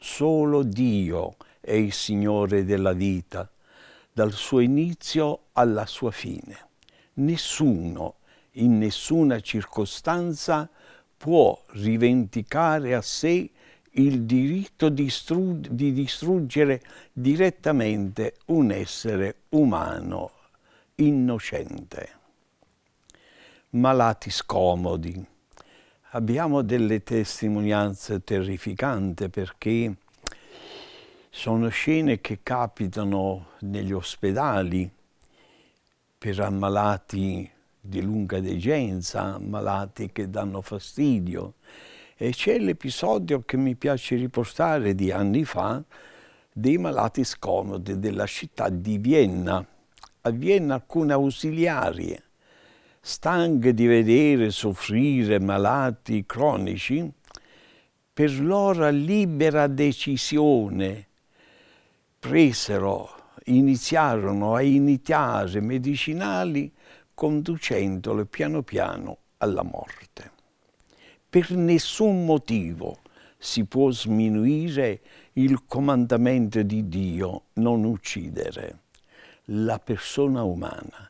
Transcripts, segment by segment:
Solo Dio è il Signore della vita, dal suo inizio alla sua fine. Nessuno, in nessuna circostanza, può rivendicare a sé il diritto di, di distruggere direttamente un essere umano innocente malati scomodi. Abbiamo delle testimonianze terrificanti perché sono scene che capitano negli ospedali per ammalati di lunga degenza, malati che danno fastidio. E c'è l'episodio che mi piace riportare di anni fa dei malati scomodi della città di Vienna. A Vienna alcune ausiliarie stanche di vedere soffrire malati cronici, per loro libera decisione presero, iniziarono a iniziare medicinali conducendole piano piano alla morte. Per nessun motivo si può sminuire il comandamento di Dio non uccidere la persona umana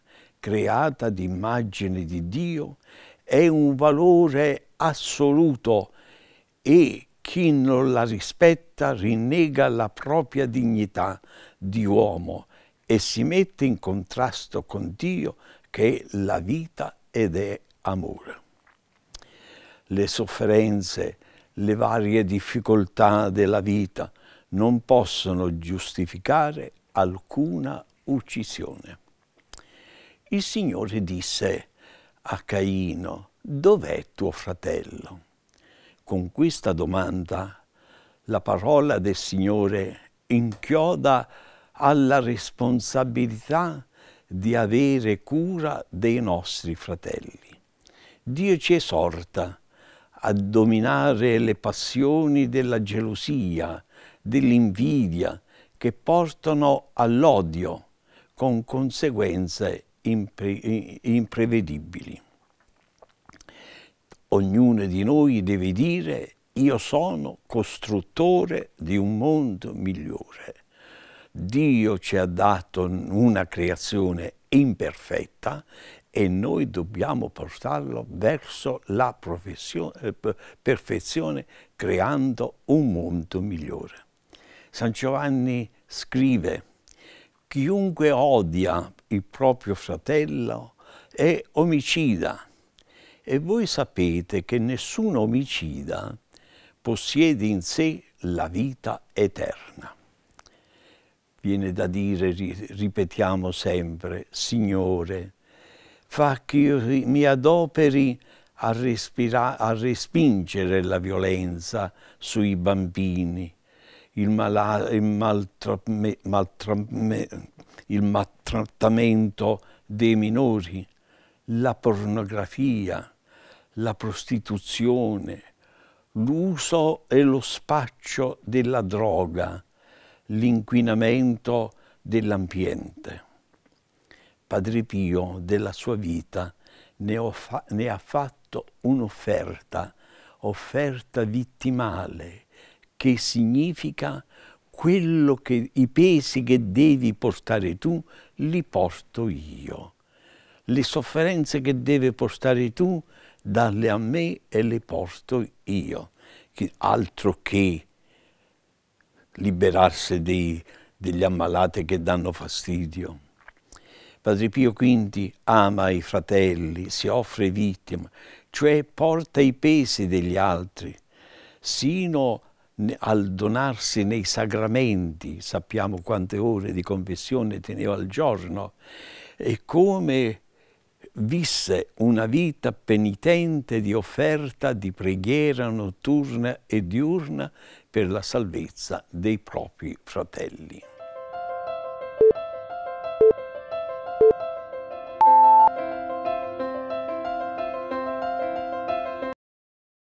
creata d'immagine di Dio, è un valore assoluto e chi non la rispetta rinnega la propria dignità di uomo e si mette in contrasto con Dio che è la vita ed è amore. Le sofferenze, le varie difficoltà della vita non possono giustificare alcuna uccisione. Il Signore disse a Caino, dov'è tuo fratello? Con questa domanda la parola del Signore inchioda alla responsabilità di avere cura dei nostri fratelli. Dio ci esorta a dominare le passioni della gelosia, dell'invidia, che portano all'odio, con conseguenze impre imprevedibili. Ognuno di noi deve dire io sono costruttore di un mondo migliore. Dio ci ha dato una creazione imperfetta e noi dobbiamo portarlo verso la eh, perfezione creando un mondo migliore. San Giovanni scrive, chiunque odia il proprio fratello è omicida. E voi sapete che nessun omicida possiede in sé la vita eterna. Viene da dire, ripetiamo sempre, Signore, fa che io mi adoperi a, a respingere la violenza sui bambini, il, mala, il, maltrame, maltrame, il maltrattamento dei minori, la pornografia, la prostituzione, l'uso e lo spaccio della droga, l'inquinamento dell'ambiente. Padre Pio della sua vita ne, ne ha fatto un'offerta, offerta vittimale, che significa quello che i pesi che devi portare tu li porto io. Le sofferenze che devi portare tu dalle a me e le porto io. Che, altro che liberarsi dei, degli ammalati che danno fastidio. Padre Pio quindi ama i fratelli, si offre vittima, cioè porta i pesi degli altri, sino al donarsi nei sacramenti, sappiamo quante ore di confessione teneva al giorno, e come visse una vita penitente di offerta, di preghiera notturna e diurna per la salvezza dei propri fratelli.